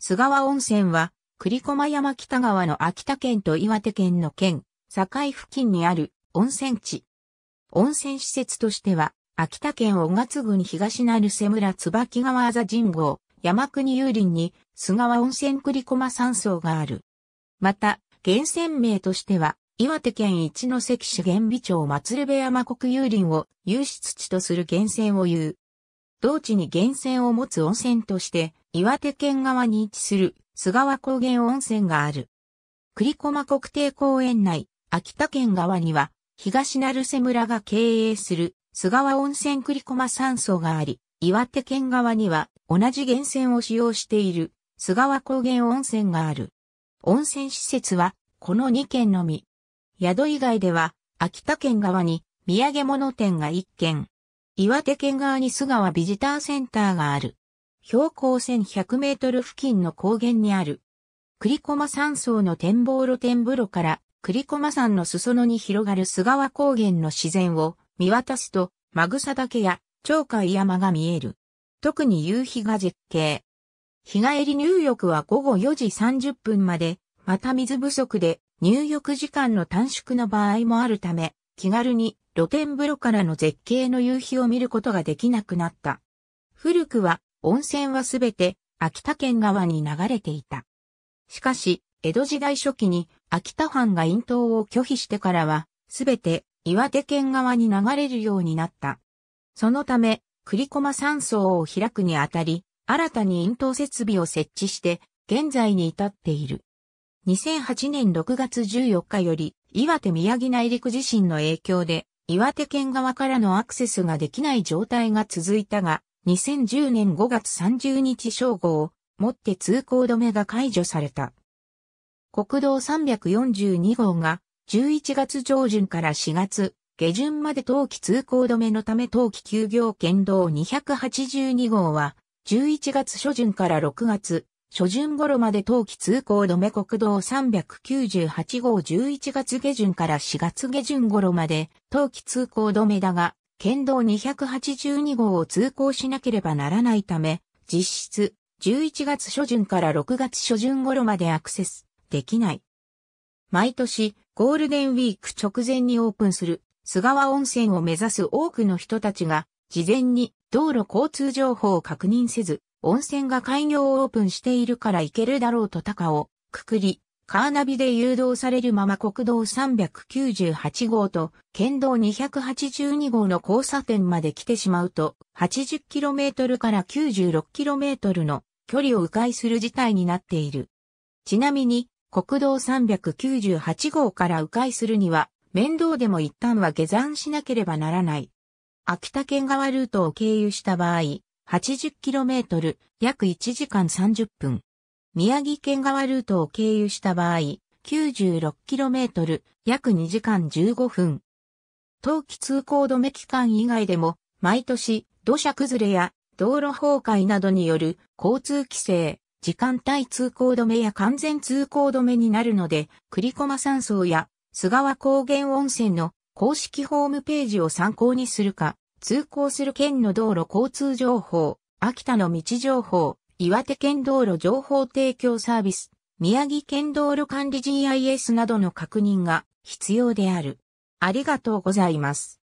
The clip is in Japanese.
菅川温泉は、栗駒山北側の秋田県と岩手県の県、境付近にある温泉地。温泉施設としては、秋田県小勝郡東なる瀬村椿川あざ神号、山国有林に菅川温泉栗駒山荘がある。また、源泉名としては、岩手県一関市原美町松部山国有林を有出地とする源泉を言う、同地に源泉を持つ温泉として、岩手県側に位置する菅川高原温泉がある。栗駒国定公園内、秋田県側には、東成瀬村が経営する菅川温泉栗駒山荘があり、岩手県側には同じ源泉を使用している菅川高原温泉がある。温泉施設はこの2軒のみ。宿以外では秋田県側に土産物店が1軒、岩手県側に須川ビジターセンターがある。標高1100メートル付近の高原にある。栗駒山荘の展望露天風呂から栗駒山の裾野に広がる菅川高原の自然を見渡すと、マグサ岳や鳥海山が見える。特に夕日が絶景。日帰り入浴は午後4時30分まで、また水不足で入浴時間の短縮の場合もあるため、気軽に露天風呂からの絶景の夕日を見ることができなくなった。古くは温泉はすべて秋田県側に流れていた。しかし、江戸時代初期に秋田藩が引頭を拒否してからは、すべて岩手県側に流れるようになった。そのため、栗駒山荘を開くにあたり、新たに引頭設備を設置して、現在に至っている。2008年6月14日より、岩手宮城内陸地震の影響で、岩手県側からのアクセスができない状態が続いたが、2010年5月30日正午をもって通行止めが解除された。国道342号が11月上旬から4月下旬まで冬季通行止めのため冬季休業県道282号は11月初旬から6月初旬頃まで冬季通行止め国道398号11月下旬から4月下旬頃まで冬季通行止めだが、県道282号を通行しなければならないため、実質11月初旬から6月初旬頃までアクセスできない。毎年ゴールデンウィーク直前にオープンする菅川温泉を目指す多くの人たちが事前に道路交通情報を確認せず温泉が開業オープンしているから行けるだろうと高をくくり、カーナビで誘導されるまま国道398号と県道282号の交差点まで来てしまうと 80km から 96km の距離を迂回する事態になっている。ちなみに国道398号から迂回するには面倒でも一旦は下山しなければならない。秋田県側ルートを経由した場合、80km、約1時間30分。宮城県側ルートを経由した場合、96km、約2時間15分。冬季通行止め期間以外でも、毎年、土砂崩れや道路崩壊などによる交通規制、時間帯通行止めや完全通行止めになるので、栗駒山荘や菅和高原温泉の公式ホームページを参考にするか、通行する県の道路交通情報、秋田の道情報、岩手県道路情報提供サービス、宮城県道路管理 GIS などの確認が必要である。ありがとうございます。